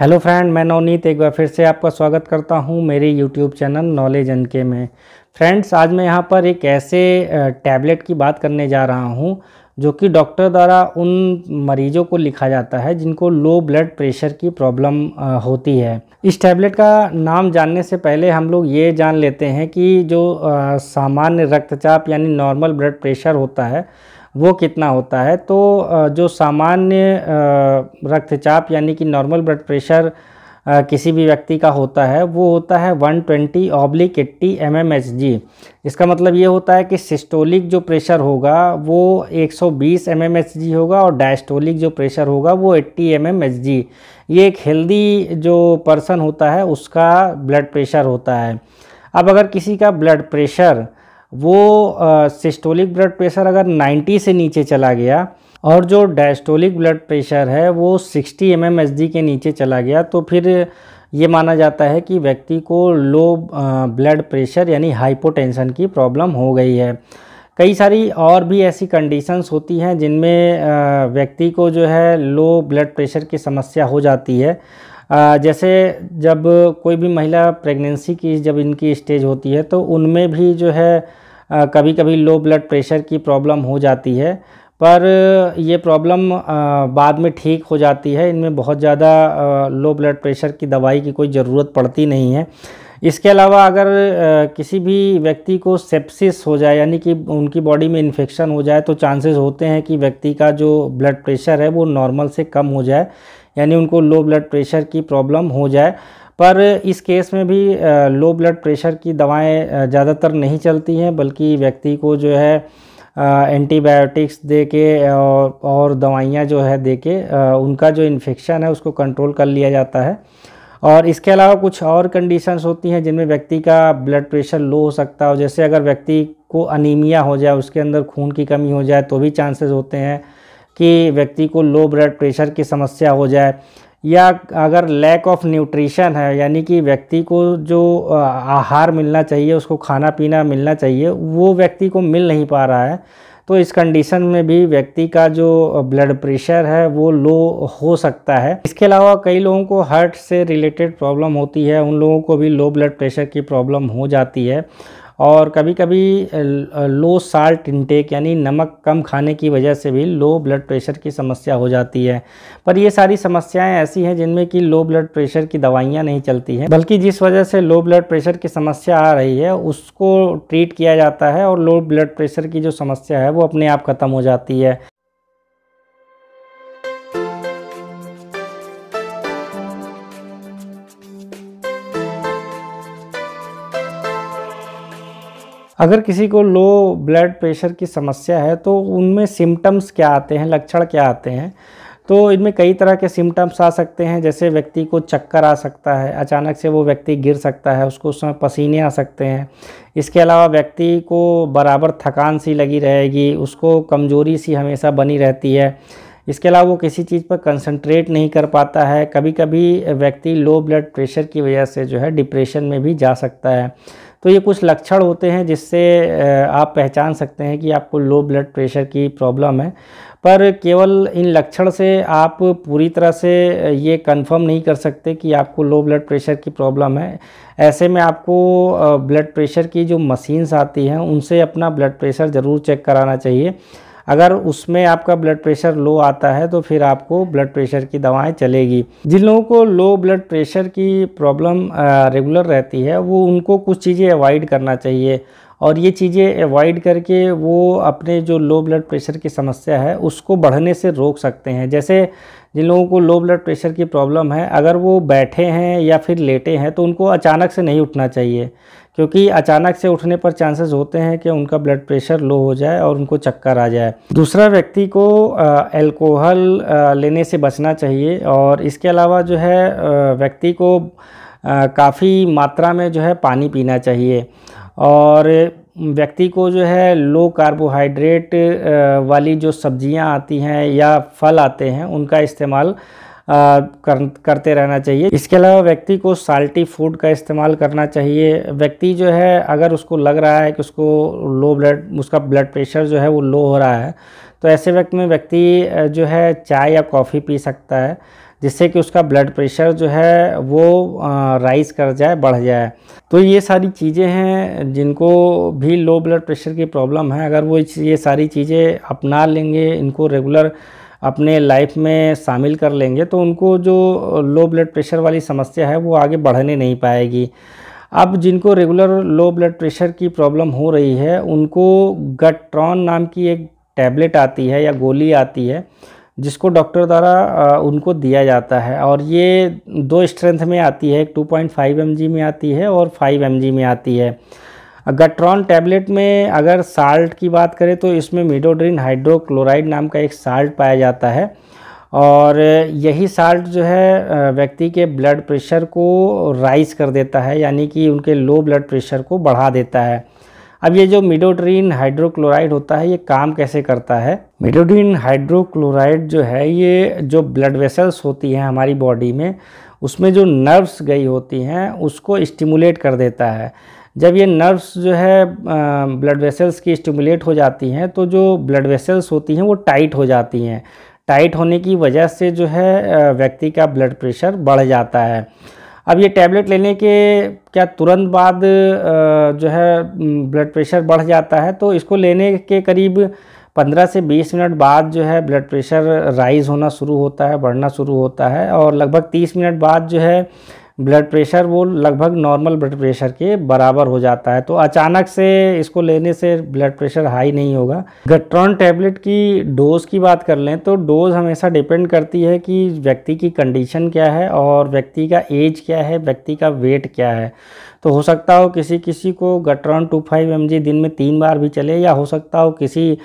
hello friend मैं नवनीत एक बार फिर से आपका स्वागत करता हूं मेरे यूट्यूब चैनल नॉलेज के में फ्रेंड्स आज मैं यहां पर एक ऐसे टैबलेट की बात करने जा रहा हूं जो कि डॉक्टर द्वारा उन मरीजों को लिखा जाता है जिनको लो ब्लड प्रेशर की प्रॉब्लम होती है इस टैबलेट का नाम जानने से पहले हम लोग ये जान लेते हैं कि जो सामान्य रक्तचाप यानी नॉर्मल ब्लड प्रेशर होता है वो कितना होता है तो जो सामान्य रक्तचाप यानी कि नॉर्मल ब्लड प्रेशर किसी भी व्यक्ति का होता है वो होता है 120 twenty oblique eighty M M H G इसका मतलब ये होता है कि सिस्टोलिक जो प्रेशर होगा वो 120 एम एम एच जी होगा और डायस्टोलिक जो प्रेशर होगा वो 80 एम एम एच जी ये एक हेल्दी जो पर्सन होता है उसका ब्लड प्रेशर होता है अब अगर किसी का ब्लड प्रेशर वो सिस्टोलिक ब्लड प्रेशर अगर 90 से नीचे चला गया और जो डायस्टोलिक ब्लड प्रेशर है वो 60 एम एम के नीचे चला गया तो फिर ये माना जाता है कि व्यक्ति को लो ब्लड प्रेशर यानी हाइपोटेंशन की प्रॉब्लम हो गई है कई सारी और भी ऐसी कंडीशंस होती हैं जिनमें व्यक्ति को जो है लो ब्लड प्रेशर की समस्या हो जाती है जैसे जब कोई भी महिला प्रेगनेंसी की जब इनकी स्टेज होती है तो उनमें भी जो है कभी कभी लो ब्लड प्रेशर की प्रॉब्लम हो जाती है पर ये प्रॉब्लम बाद में ठीक हो जाती है इनमें बहुत ज़्यादा लो ब्लड प्रेशर की दवाई की कोई ज़रूरत पड़ती नहीं है इसके अलावा अगर किसी भी व्यक्ति को सेप्सिस हो जाए यानी कि उनकी बॉडी में इन्फेक्शन हो जाए तो चांसेस होते हैं कि व्यक्ति का जो ब्लड प्रेशर है वो नॉर्मल से कम हो जाए यानी उनको लो ब्लड प्रेशर की प्रॉब्लम हो जाए पर इस केस में भी लो ब्लड प्रेशर की दवाएं ज़्यादातर नहीं चलती हैं बल्कि व्यक्ति को जो है एंटीबायोटिक्स दे के और, और दवाइयाँ जो है दे के उनका जो इन्फेक्शन है उसको कंट्रोल कर लिया जाता है और इसके अलावा कुछ और कंडीशंस होती हैं जिनमें व्यक्ति का ब्लड प्रेशर लो हो सकता हो जैसे अगर व्यक्ति को अनिमिया हो जाए उसके अंदर खून की कमी हो जाए तो भी चांसेस होते हैं कि व्यक्ति को लो ब्लड प्रेशर की समस्या हो जाए या अगर लैक ऑफ न्यूट्रिशन है यानी कि व्यक्ति को जो आहार मिलना चाहिए उसको खाना पीना मिलना चाहिए वो व्यक्ति को मिल नहीं पा रहा है तो इस कंडीशन में भी व्यक्ति का जो ब्लड प्रेशर है वो लो हो सकता है इसके अलावा कई लोगों को हार्ट से रिलेटेड प्रॉब्लम होती है उन लोगों को भी लो ब्लड प्रेशर की प्रॉब्लम हो जाती है और कभी कभी लो साल्ट इंटेक यानी नमक कम खाने की वजह से भी लो ब्लड प्रेशर की समस्या हो जाती है पर ये सारी समस्याएं ऐसी हैं जिनमें कि लो ब्लड प्रेशर की दवाइयां नहीं चलती हैं बल्कि जिस वजह से लो ब्लड प्रेशर की समस्या आ रही है उसको ट्रीट किया जाता है और लो ब्लड प्रेशर की जो समस्या है वो अपने आप ख़त्म हो जाती है अगर किसी को लो ब्लड प्रेशर की समस्या है तो उनमें सिम्टम्स क्या आते हैं लक्षण क्या आते हैं तो इनमें कई तरह के सिम्टम्स आ सकते हैं जैसे व्यक्ति को चक्कर आ सकता है अचानक से वो व्यक्ति गिर सकता है उसको उस समय पसीने आ सकते हैं इसके अलावा व्यक्ति को बराबर थकान सी लगी रहेगी उसको कमजोरी सी हमेशा बनी रहती है इसके अलावा वो किसी चीज़ पर कंसंट्रेट नहीं कर पाता है कभी कभी व्यक्ति लो ब्लड प्रेशर की वजह से जो है डिप्रेशन में भी जा सकता है तो ये कुछ लक्षण होते हैं जिससे आप पहचान सकते हैं कि आपको लो ब्लड प्रेशर की प्रॉब्लम है पर केवल इन लक्षण से आप पूरी तरह से ये कंफर्म नहीं कर सकते कि आपको लो ब्लड प्रेशर की प्रॉब्लम है ऐसे में आपको ब्लड प्रेशर की जो मशीन्स आती हैं उनसे अपना ब्लड प्रेशर ज़रूर चेक कराना चाहिए अगर उसमें आपका ब्लड प्रेशर लो आता है तो फिर आपको ब्लड प्रेशर की दवाएं चलेगी जिन लोगों को लो ब्लड प्रेशर की प्रॉब्लम रेगुलर रहती है वो उनको कुछ चीज़ें अवॉइड करना चाहिए और ये चीज़ें अवॉइड करके वो अपने जो लो ब्लड प्रेशर की समस्या है उसको बढ़ने से रोक सकते हैं जैसे जिन लोगों को लो ब्लड प्रेशर की प्रॉब्लम है अगर वो बैठे हैं या फिर लेटे हैं तो उनको अचानक से नहीं उठना चाहिए क्योंकि अचानक से उठने पर चांसेस होते हैं कि उनका ब्लड प्रेशर लो हो जाए और उनको चक्कर आ जाए दूसरा व्यक्ति को एल्कोहल लेने से बचना चाहिए और इसके अलावा जो है व्यक्ति को काफ़ी मात्रा में जो है पानी पीना चाहिए और व्यक्ति को जो है लो कार्बोहाइड्रेट वाली जो सब्जियां आती हैं या फल आते हैं उनका इस्तेमाल कर, करते रहना चाहिए इसके अलावा व्यक्ति को साल्टी फूड का इस्तेमाल करना चाहिए व्यक्ति जो है अगर उसको लग रहा है कि उसको लो ब्लड उसका ब्लड प्रेशर जो है वो लो हो रहा है तो ऐसे वक्त में व्यक्ति जो है चाय या कॉफ़ी पी सकता है जिससे कि उसका ब्लड प्रेशर जो है वो राइज कर जाए बढ़ जाए तो ये सारी चीज़ें हैं जिनको भी लो ब्लड प्रेशर की प्रॉब्लम है अगर वो ये सारी चीज़ें अपना लेंगे इनको रेगुलर अपने लाइफ में शामिल कर लेंगे तो उनको जो लो ब्लड प्रेशर वाली समस्या है वो आगे बढ़ने नहीं पाएगी अब जिनको रेगुलर लो ब्लड प्रेशर की प्रॉब्लम हो रही है उनको गट्रॉन नाम की एक टैबलेट आती है या गोली आती है जिसको डॉक्टर द्वारा उनको दिया जाता है और ये दो स्ट्रेंथ में आती है एक टू एम में आती है और फाइव एम में आती है गट्रॉन टैबलेट में अगर साल्ट की बात करें तो इसमें मिडोड्रीन हाइड्रोक्लोराइड नाम का एक साल्ट पाया जाता है और यही साल्ट जो है व्यक्ति के ब्लड प्रेशर को राइज कर देता है यानी कि उनके लो ब्लड प्रेशर को बढ़ा देता है अब ये जो मिडोड्रीन हाइड्रोक्लोराइड होता है ये काम कैसे करता है मिडोड्रीन हाइड्रोक्लोराइड जो है ये जो ब्लड वेसल्स होती हैं हमारी बॉडी में उसमें जो नर्व्स गई होती हैं उसको स्टिमुलेट कर देता है जब ये नर्व्स जो है ब्लड वेसल्स की स्टिमुलेट हो जाती हैं तो जो ब्लड वेसल्स होती हैं वो टाइट हो जाती हैं टाइट होने की वजह से जो है व्यक्ति का ब्लड प्रेशर बढ़ जाता है अब ये टैबलेट लेने के क्या तुरंत बाद जो है ब्लड प्रेशर बढ़ जाता है तो इसको लेने के करीब 15 से 20 मिनट बाद जो है ब्लड प्रेशर राइज़ होना शुरू होता है बढ़ना शुरू होता है और लगभग 30 मिनट बाद जो है ब्लड प्रेशर वो लगभग नॉर्मल ब्लड प्रेशर के बराबर हो जाता है तो अचानक से इसको लेने से ब्लड प्रेशर हाई नहीं होगा गट्रॉन टैबलेट की डोज़ की बात कर लें तो डोज़ हमेशा डिपेंड करती है कि व्यक्ति की कंडीशन क्या है और व्यक्ति का एज क्या है व्यक्ति का वेट क्या है तो हो सकता हो किसी किसी को गट्रॉन टू फाइव दिन में तीन बार भी चले या हो सकता हो किसी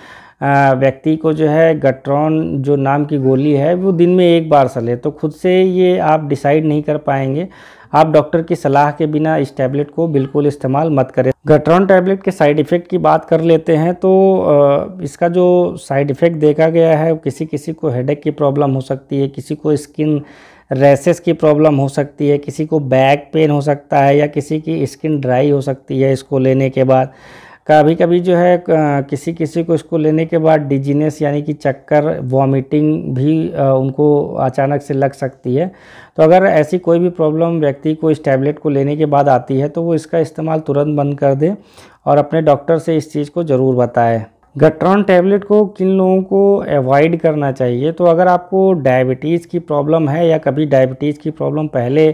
व्यक्ति को जो है गट्रॉन जो नाम की गोली है वो दिन में एक बार सले तो खुद से ये आप डिसाइड नहीं कर पाएंगे आप डॉक्टर की सलाह के बिना इस टैबलेट को बिल्कुल इस्तेमाल मत करें गट्रॉन टैबलेट के साइड इफ़ेक्ट की बात कर लेते हैं तो इसका जो साइड इफ़ेक्ट देखा गया है किसी किसी को हेडेक की प्रॉब्लम हो सकती है किसी को स्किन रेसेस की प्रॉब्लम हो सकती है किसी को बैक पेन हो सकता है या किसी की स्किन ड्राई हो सकती है इसको लेने के बाद कभी कभी जो है किसी किसी को इसको लेने के बाद डिजीनेस यानी कि चक्कर वॉमिटिंग भी उनको अचानक से लग सकती है तो अगर ऐसी कोई भी प्रॉब्लम व्यक्ति को इस टैबलेट को लेने के बाद आती है तो वो इसका इस्तेमाल तुरंत बंद कर दे और अपने डॉक्टर से इस चीज़ को ज़रूर बताए गट्रॉन टैबलेट को किन लोगों को अवॉइड करना चाहिए तो अगर आपको डायबिटीज़ की प्रॉब्लम है या कभी डायबिटीज़ की प्रॉब्लम पहले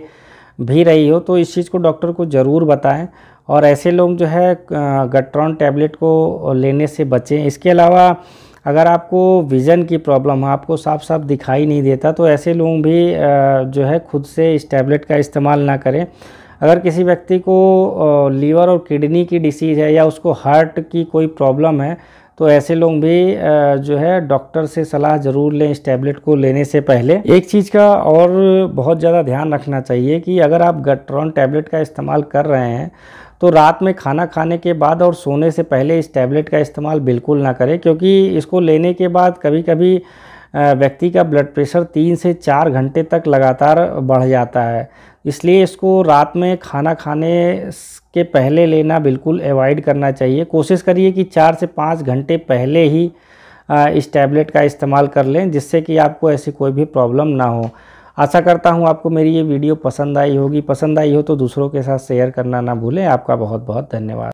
भी रही हो तो इस चीज़ को डॉक्टर को ज़रूर बताएं और ऐसे लोग जो है गट्रॉन टैबलेट को लेने से बचें इसके अलावा अगर आपको विज़न की प्रॉब्लम हो आपको साफ साफ दिखाई नहीं देता तो ऐसे लोग भी जो है खुद से इस टैबलेट का इस्तेमाल ना करें अगर किसी व्यक्ति को लीवर और किडनी की डिसीज़ है या उसको हार्ट की कोई प्रॉब्लम है तो ऐसे लोग भी जो है डॉक्टर से सलाह ज़रूर लें इस टैबलेट को लेने से पहले एक चीज़ का और बहुत ज़्यादा ध्यान रखना चाहिए कि अगर आप गट्रॉन टैबलेट का इस्तेमाल कर रहे हैं तो रात में खाना खाने के बाद और सोने से पहले इस टैबलेट का इस्तेमाल बिल्कुल ना करें क्योंकि इसको लेने के बाद कभी कभी व्यक्ति का ब्लड प्रेशर तीन से चार घंटे तक लगातार बढ़ जाता है इसलिए इसको रात में खाना खाने के पहले लेना बिल्कुल अवॉइड करना चाहिए कोशिश करिए कि चार से पाँच घंटे पहले ही इस टैबलेट का इस्तेमाल कर लें जिससे कि आपको ऐसी कोई भी प्रॉब्लम ना हो आशा करता हूँ आपको मेरी ये वीडियो पसंद आई होगी पसंद आई हो तो दूसरों के साथ शेयर करना ना भूलें आपका बहुत बहुत धन्यवाद